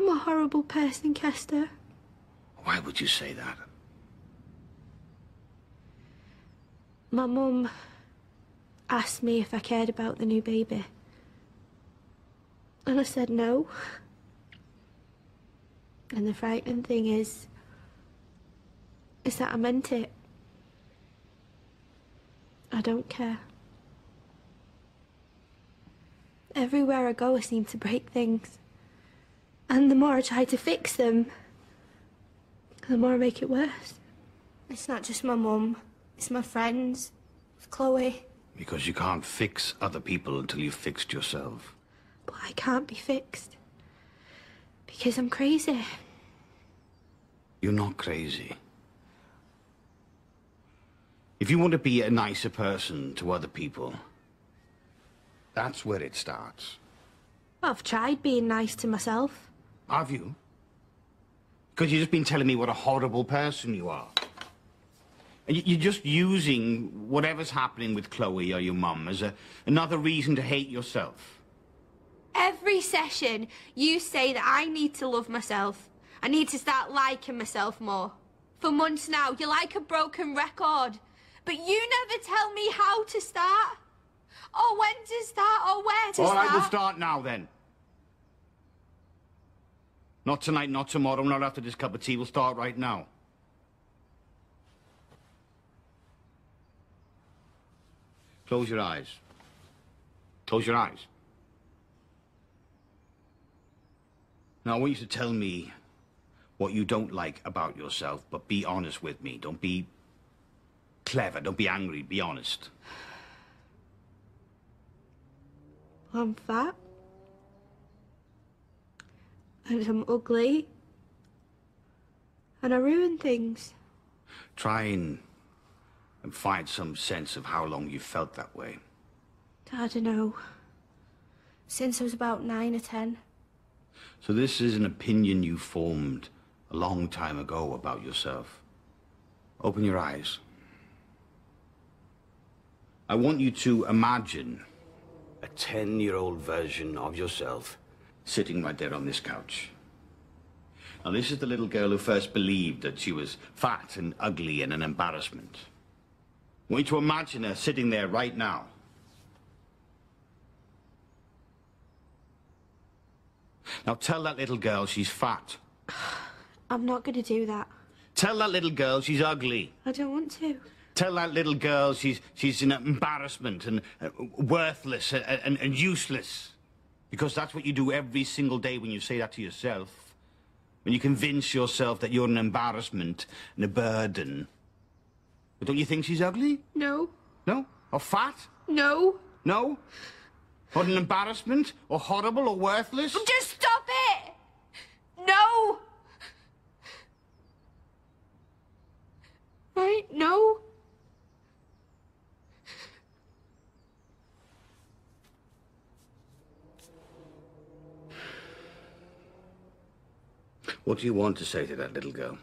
I'm a horrible person, Kester. Why would you say that? My mum asked me if I cared about the new baby. And I said no. And the frightening thing is, is that I meant it. I don't care. Everywhere I go, I seem to break things. And the more I try to fix them, the more I make it worse. It's not just my mum, it's my friends, it's Chloe. Because you can't fix other people until you've fixed yourself. But I can't be fixed. Because I'm crazy. You're not crazy. If you want to be a nicer person to other people, that's where it starts. I've tried being nice to myself. Have you? Because you've just been telling me what a horrible person you are. And you're just using whatever's happening with Chloe or your mum as a, another reason to hate yourself. Every session, you say that I need to love myself. I need to start liking myself more. For months now, you're like a broken record. But you never tell me how to start. Or when to start, or where to All start. All right, we'll start now then. Not tonight, not tomorrow, not after this cup of tea. We'll start right now. Close your eyes. Close your eyes. Now, I want you to tell me what you don't like about yourself, but be honest with me. Don't be clever. Don't be angry. Be honest. I'm um, fat and I'm ugly. And I ruin things. Try and, and find some sense of how long you felt that way. I don't know. Since I was about nine or ten. So this is an opinion you formed a long time ago about yourself. Open your eyes. I want you to imagine a 10-year-old version of yourself sitting right there on this couch. Now, this is the little girl who first believed that she was fat and ugly and an embarrassment. I want you to imagine her sitting there right now. Now tell that little girl she's fat. I'm not going to do that. Tell that little girl she's ugly. I don't want to. Tell that little girl she's, she's an embarrassment and uh, worthless and, and, and useless. Because that's what you do every single day when you say that to yourself. When you convince yourself that you're an embarrassment and a burden. But don't you think she's ugly? No. No? Or fat? No. No? Or an embarrassment? Or horrible? Or worthless? just What do you want to say to that little girl?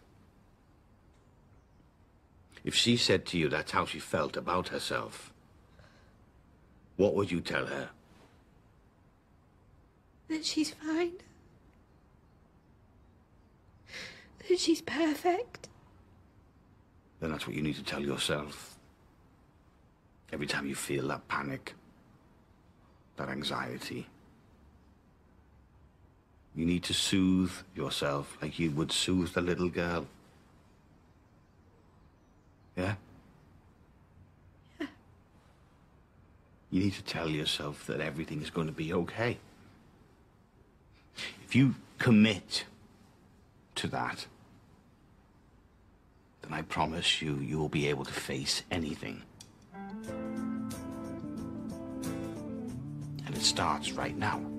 If she said to you that's how she felt about herself, what would you tell her? That she's fine. That she's perfect. Then that's what you need to tell yourself. Every time you feel that panic, that anxiety. You need to soothe yourself like you would soothe a little girl. Yeah? Yeah. You need to tell yourself that everything is going to be okay. If you commit to that, then I promise you, you will be able to face anything. And it starts right now.